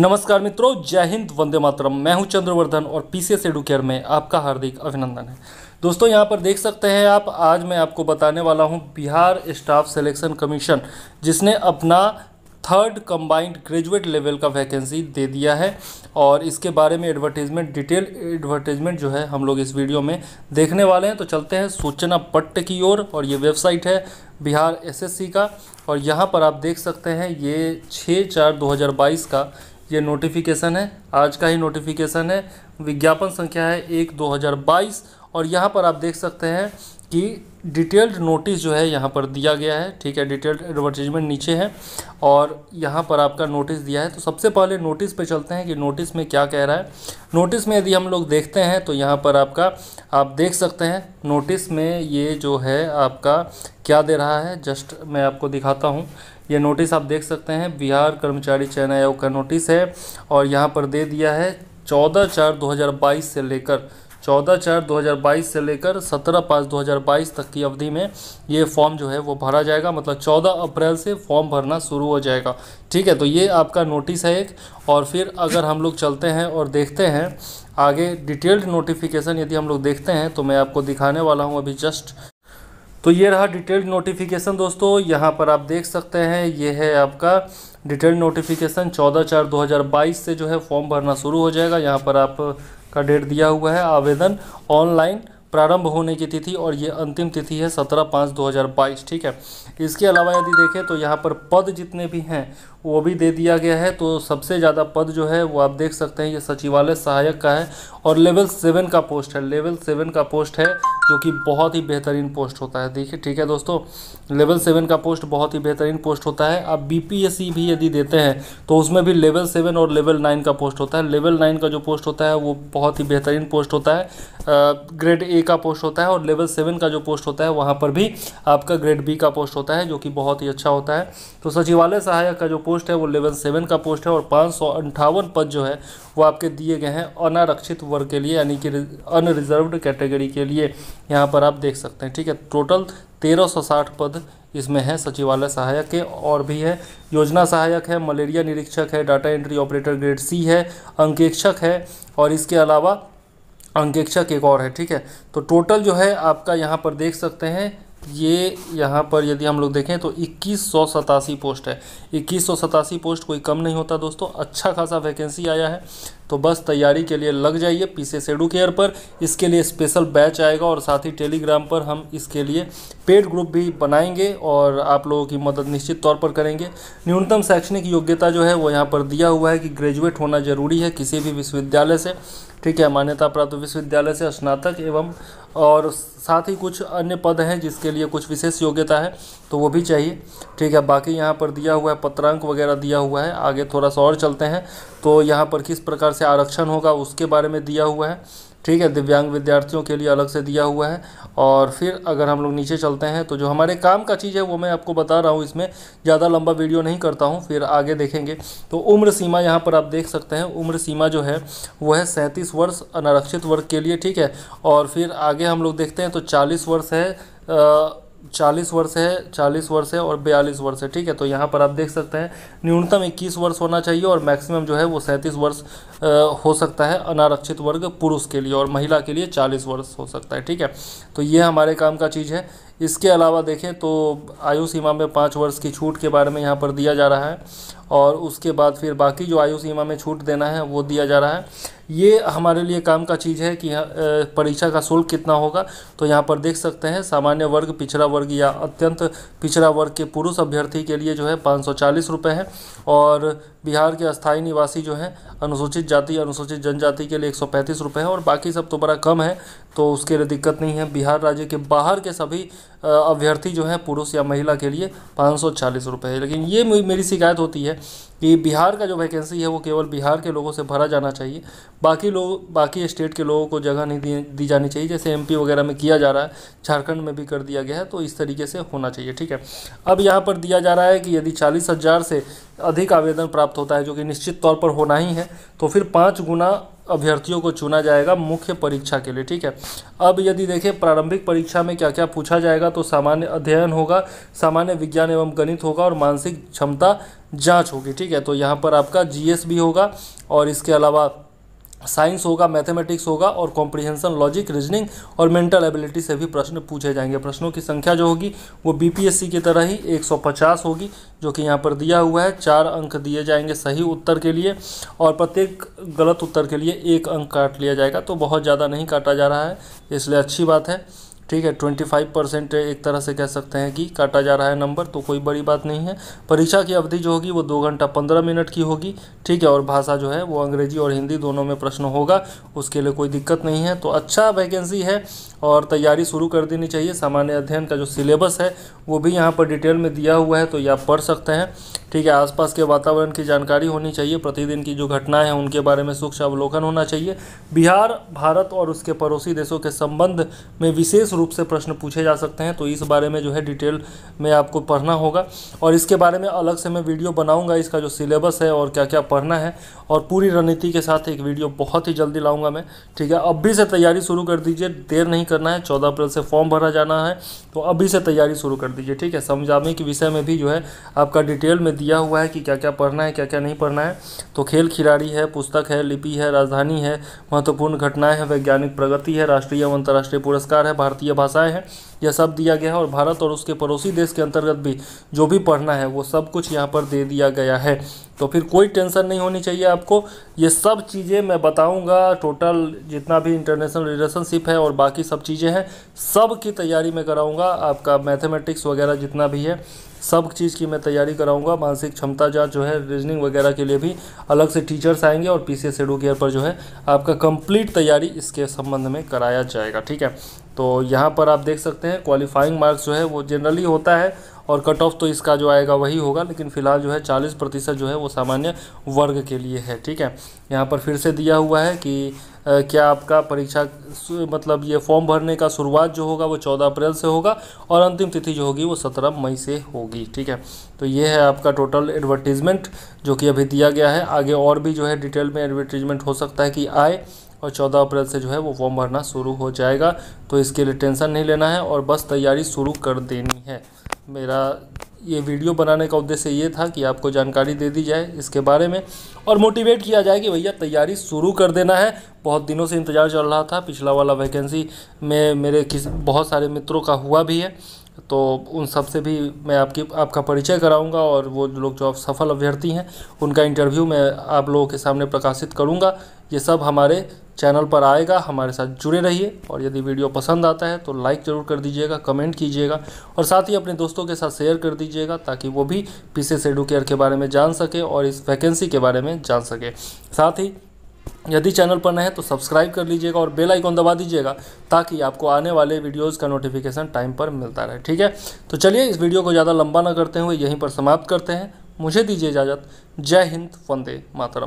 नमस्कार मित्रों जय हिंद वंदे मातरम मैं हूं चंद्रवर्धन और पीसीएस एडुकेयर में आपका हार्दिक अभिनंदन है दोस्तों यहां पर देख सकते हैं आप आज मैं आपको बताने वाला हूं बिहार स्टाफ सिलेक्शन कमीशन जिसने अपना थर्ड कंबाइंड ग्रेजुएट लेवल का वैकेंसी दे दिया है और इसके बारे में एडवर्टीजमेंट डिटेल एडवर्टीजमेंट जो है हम लोग इस वीडियो में देखने वाले हैं तो चलते हैं सूचना पट्ट की ओर और, और ये वेबसाइट है बिहार एसएससी का और यहाँ पर आप देख सकते हैं ये छः चार 2022 का ये नोटिफिकेशन है आज का ही नोटिफिकेशन है विज्ञापन संख्या है एक दो हज़ार बाईस और यहाँ पर आप देख सकते हैं कि डिटेल्ड नोटिस जो है यहाँ पर दिया गया है ठीक है डिटेल्ड एडवर्टीजमेंट नीचे है और यहाँ पर आपका नोटिस दिया है तो सबसे पहले नोटिस पे चलते हैं कि नोटिस में क्या कह रहा है नोटिस में यदि हम लोग देखते हैं तो यहाँ पर आपका आप देख सकते हैं नोटिस में ये जो है आपका क्या दे रहा है जस्ट मैं आपको दिखाता हूँ ये नोटिस आप देख सकते हैं बिहार कर्मचारी चयन आयोग का नोटिस है और यहाँ पर दे दिया है चौदह चार दो हज़ार बाईस से लेकर चौदह चार दो हज़ार बाईस से लेकर सत्रह पाँच दो हज़ार बाईस तक की अवधि में ये फॉर्म जो है वो भरा जाएगा मतलब चौदह अप्रैल से फॉर्म भरना शुरू हो जाएगा ठीक है तो ये आपका नोटिस है एक और फिर अगर हम लोग चलते हैं और देखते हैं आगे डिटेल्ड नोटिफिकेशन यदि हम लोग देखते हैं तो मैं आपको दिखाने वाला हूँ अभी जस्ट तो ये रहा डिटेल्ड नोटिफिकेशन दोस्तों यहाँ पर आप देख सकते हैं ये है आपका डिटेल्ड नोटिफिकेशन 14 चार 2022 से जो है फॉर्म भरना शुरू हो जाएगा यहाँ पर आप का डेट दिया हुआ है आवेदन ऑनलाइन प्रारंभ होने की तिथि और ये अंतिम तिथि है सत्रह पाँच दो हज़ार बाईस ठीक है इसके अलावा यदि देखें तो यहाँ पर पद जितने भी हैं वो भी दे दिया गया है तो सबसे ज़्यादा पद जो है वो आप देख सकते हैं ये सचिवालय सहायक का है और लेवल सेवन का पोस्ट है लेवल सेवन का पोस्ट है जो कि बहुत ही बेहतरीन पोस्ट होता है देखिए ठीक है दोस्तों लेवल सेवन का पोस्ट बहुत ही बेहतरीन पोस्ट होता है अब बी e भी यदि देते हैं तो उसमें भी लेवल सेवन और लेवल नाइन का पोस्ट होता है लेवल नाइन का जो पोस्ट होता है वो बहुत ही बेहतरीन पोस्ट होता है ग्रेड ए का पोस्ट होता है और लेवल सेवन का जो पोस्ट होता है वहाँ पर भी आपका ग्रेड बी का पोस्ट होता है जो कि बहुत ही अच्छा होता है तो सचिवालय सहायक का जो पोस्ट है वो लेवल सेवन का पोस्ट है और पाँच सौ अंठावन पद जो है वो आपके दिए गए हैं अनारक्षित वर्ग के लिए यानी कि अनरिजर्वड कैटेगरी के लिए यहाँ पर आप देख सकते हैं ठीक है टोटल तेरह सौ साठ पद इसमें है सचिवालय सहायक के और भी है योजना सहायक है मलेरिया निरीक्षक है data entry operator grade C है अंकेक्षक है और इसके अलावा अंकेक्षक एक और है ठीक है तो टोटल जो है आपका यहाँ पर देख सकते हैं ये यहाँ पर यदि हम लोग देखें तो इक्कीस सौ सतासी पोस्ट है इक्कीस सौ सतासी पोस्ट कोई कम नहीं होता दोस्तों अच्छा खासा वैकेंसी आया है तो बस तैयारी के लिए लग जाइए पीछे सेडू केयर पर इसके लिए स्पेशल बैच आएगा और साथ ही टेलीग्राम पर हम इसके लिए पेड ग्रुप भी बनाएंगे और आप लोगों की मदद निश्चित तौर पर करेंगे न्यूनतम शैक्षणिक योग्यता जो है वो यहाँ पर दिया हुआ है कि ग्रेजुएट होना ज़रूरी है किसी भी विश्वविद्यालय से ठीक है मान्यता प्राप्त विश्वविद्यालय से स्नातक एवं और साथ ही कुछ अन्य पद हैं जिसके लिए कुछ विशेष योग्यता है तो वो भी चाहिए ठीक है बाकी यहाँ पर दिया हुआ है पत्रांक वगैरह दिया हुआ है आगे थोड़ा सा और चलते हैं तो यहाँ पर किस प्रकार से आरक्षण होगा उसके बारे में दिया हुआ है ठीक है दिव्यांग विद्यार्थियों के लिए अलग से दिया हुआ है और फिर अगर हम लोग नीचे चलते हैं तो जो हमारे काम का चीज़ है वो मैं आपको बता रहा हूँ इसमें ज़्यादा लंबा वीडियो नहीं करता हूँ फिर आगे देखेंगे तो उम्र सीमा यहाँ पर आप देख सकते हैं उम्र सीमा जो है वो है सैंतीस वर्ष अनारक्षित वर्ग के लिए ठीक है और फिर आगे हम लोग देखते हैं तो चालीस वर्ष है आ, चालीस वर्ष है चालीस वर्ष है और बयालीस वर्ष है ठीक है तो यहाँ पर आप देख सकते हैं न्यूनतम इक्कीस वर्ष होना चाहिए और मैक्सिमम जो है वो सैंतीस वर्ष हो सकता है अनारक्षित वर्ग पुरुष के लिए और महिला के लिए चालीस वर्ष हो सकता है ठीक है तो ये हमारे काम का चीज़ है इसके अलावा देखें तो आयु सीमा में पाँच वर्ष की छूट के बारे में यहाँ पर दिया जा रहा है और उसके बाद फिर बाकी जो आयु सीमा में छूट देना है वो दिया जा रहा है ये हमारे लिए काम का चीज़ है कि परीक्षा का शुल्क कितना होगा तो यहाँ पर देख सकते हैं सामान्य वर्ग पिछड़ा वर्ग या अत्यंत पिछड़ा वर्ग के पुरुष अभ्यर्थी के लिए जो है पाँच सौ है और बिहार के अस्थायी निवासी जो हैं अनुसूचित जाति अनुसूचित जनजाति के लिए एक सौ है और बाकी सब तो बड़ा कम है तो उसके लिए दिक्कत नहीं है बिहार राज्य के बाहर के सभी अभ्यर्थी जो हैं पुरुष या महिला के लिए पाँच सौ चालीस रुपये है लेकिन ये मेरी शिकायत होती है कि बिहार का जो वैकेंसी है वो केवल बिहार के लोगों से भरा जाना चाहिए बाकी लोग बाकी स्टेट के लोगों को जगह नहीं दी, दी जानी चाहिए जैसे एमपी वगैरह में किया जा रहा है झारखंड में भी कर दिया गया है तो इस तरीके से होना चाहिए ठीक है अब यहाँ पर दिया जा रहा है कि यदि चालीस हज़ार से अधिक आवेदन प्राप्त होता है जो कि निश्चित तौर पर होना ही है तो फिर पाँच गुना अभ्यर्थियों को चुना जाएगा मुख्य परीक्षा के लिए ठीक है अब यदि देखें प्रारंभिक परीक्षा में क्या क्या पूछा जाएगा तो सामान्य अध्ययन होगा सामान्य विज्ञान एवं गणित होगा और मानसिक क्षमता जांच होगी ठीक है तो यहाँ पर आपका जीएस भी होगा और इसके अलावा साइंस होगा मैथमेटिक्स होगा और कॉम्प्रिहेंशन लॉजिक रीजनिंग और मेंटल एबिलिटी से भी प्रश्न पूछे जाएंगे प्रश्नों की संख्या जो होगी वो बीपीएससी की तरह ही 150 होगी जो कि यहाँ पर दिया हुआ है चार अंक दिए जाएंगे सही उत्तर के लिए और प्रत्येक गलत उत्तर के लिए एक अंक काट लिया जाएगा तो बहुत ज़्यादा नहीं काटा जा रहा है इसलिए अच्छी बात है ठीक है ट्वेंटी फाइव परसेंट एक तरह से कह सकते हैं कि काटा जा रहा है नंबर तो कोई बड़ी बात नहीं है परीक्षा की अवधि जो होगी वो दो घंटा पंद्रह मिनट की होगी ठीक है और भाषा जो है वो अंग्रेजी और हिंदी दोनों में प्रश्न होगा उसके लिए कोई दिक्कत नहीं है तो अच्छा वैकेंसी है और तैयारी शुरू कर देनी चाहिए सामान्य अध्ययन का जो सिलेबस है वो भी यहाँ पर डिटेल में दिया हुआ है तो ये पढ़ सकते हैं ठीक है आसपास के वातावरण की जानकारी होनी चाहिए प्रतिदिन की जो घटनाएं हैं उनके बारे में सूक्ष्म अवलोकन होना चाहिए बिहार भारत और उसके पड़ोसी देशों के संबंध में विशेष रूप से प्रश्न पूछे जा सकते हैं तो इस बारे में जो है डिटेल में आपको पढ़ना होगा और इसके बारे में अलग से मैं वीडियो बनाऊंगा इसका जो सिलेबस है और क्या क्या पढ़ना है और पूरी रणनीति के साथ एक वीडियो बहुत ही जल्दी लाऊंगा मैं ठीक है अभी से तैयारी शुरू कर दीजिए देर नहीं करना है चौदह अप्रैल से फॉर्म भरा जाना है तो अभी से तैयारी शुरू कर दीजिए ठीक है समझाने के विषय में भी जो है आपका डिटेल में दिया हुआ है कि क्या क्या पढ़ना है क्या क्या नहीं पढ़ना है तो खेल खिलाड़ी है पुस्तक है लिपि है राजधानी है महत्वपूर्ण घटनाएं हैं वैज्ञानिक प्रगति है राष्ट्रीय एवं अंतर्राष्ट्रीय पुरस्कार है भारतीय भारतीय भाषाएं हैं यह सब दिया गया है और भारत और उसके पड़ोसी देश के अंतर्गत भी जो भी पढ़ना है वो सब कुछ यहाँ पर दे दिया गया है तो फिर कोई टेंशन नहीं होनी चाहिए आपको ये सब चीज़ें मैं बताऊंगा टोटल जितना भी इंटरनेशनल रिलेशनशिप है और बाकी सब चीज़ें हैं सब की तैयारी मैं कराऊंगा आपका मैथमेटिक्स वगैरह जितना भी है सब चीज़ की मैं तैयारी कराऊंगा मानसिक क्षमता जांच जो है रीजनिंग वगैरह के लिए भी अलग से टीचर्स आएंगे और पीसीएस शेड्यू केयर पर जो है आपका कंप्लीट तैयारी इसके संबंध में कराया जाएगा ठीक है तो यहाँ पर आप देख सकते हैं क्वालिफाइंग मार्क्स जो है वो जनरली होता है और कट ऑफ तो इसका जो आएगा वही होगा लेकिन फ़िलहाल जो है चालीस प्रतिशत जो है वो सामान्य वर्ग के लिए है ठीक है यहाँ पर फिर से दिया हुआ है कि क्या आपका परीक्षा मतलब ये फॉर्म भरने का शुरुआत जो होगा वो चौदह अप्रैल से होगा और अंतिम तिथि जो होगी वो सत्रह मई से होगी ठीक है तो ये है आपका टोटल एडवर्टीज़मेंट जो कि अभी दिया गया है आगे और भी जो है डिटेल में एडवर्टीजमेंट हो सकता है कि आए और 14 अप्रैल से जो है वो फॉर्म भरना शुरू हो जाएगा तो इसके लिए टेंशन नहीं लेना है और बस तैयारी शुरू कर देनी है मेरा ये वीडियो बनाने का उद्देश्य ये था कि आपको जानकारी दे दी जाए इसके बारे में और मोटिवेट किया जाए कि भैया तैयारी शुरू कर देना है बहुत दिनों से इंतज़ार चल रहा था पिछला वाला वैकेंसी में मेरे किस बहुत सारे मित्रों का हुआ भी है तो उन सब से भी मैं आपकी आपका परिचय कराऊंगा और वो लोग जो सफल अभ्यर्थी हैं उनका इंटरव्यू मैं आप लोगों के सामने प्रकाशित करूंगा ये सब हमारे चैनल पर आएगा हमारे साथ जुड़े रहिए और यदि वीडियो पसंद आता है तो लाइक ज़रूर कर दीजिएगा कमेंट कीजिएगा और साथ ही अपने दोस्तों के साथ शेयर कर दीजिएगा ताकि वो भी पीसीएस एडुकेयर के बारे में जान सके और इस वैकेंसी के बारे में जान सके साथ ही यदि चैनल पर नए हैं तो सब्सक्राइब कर लीजिएगा और बेल आइकॉन दबा दीजिएगा ताकि आपको आने वाले वीडियोस का नोटिफिकेशन टाइम पर मिलता रहे ठीक है तो चलिए इस वीडियो को ज़्यादा लंबा ना करते हुए यहीं पर समाप्त करते हैं मुझे दीजिए इजाज़त जय हिंद वंदे मातरम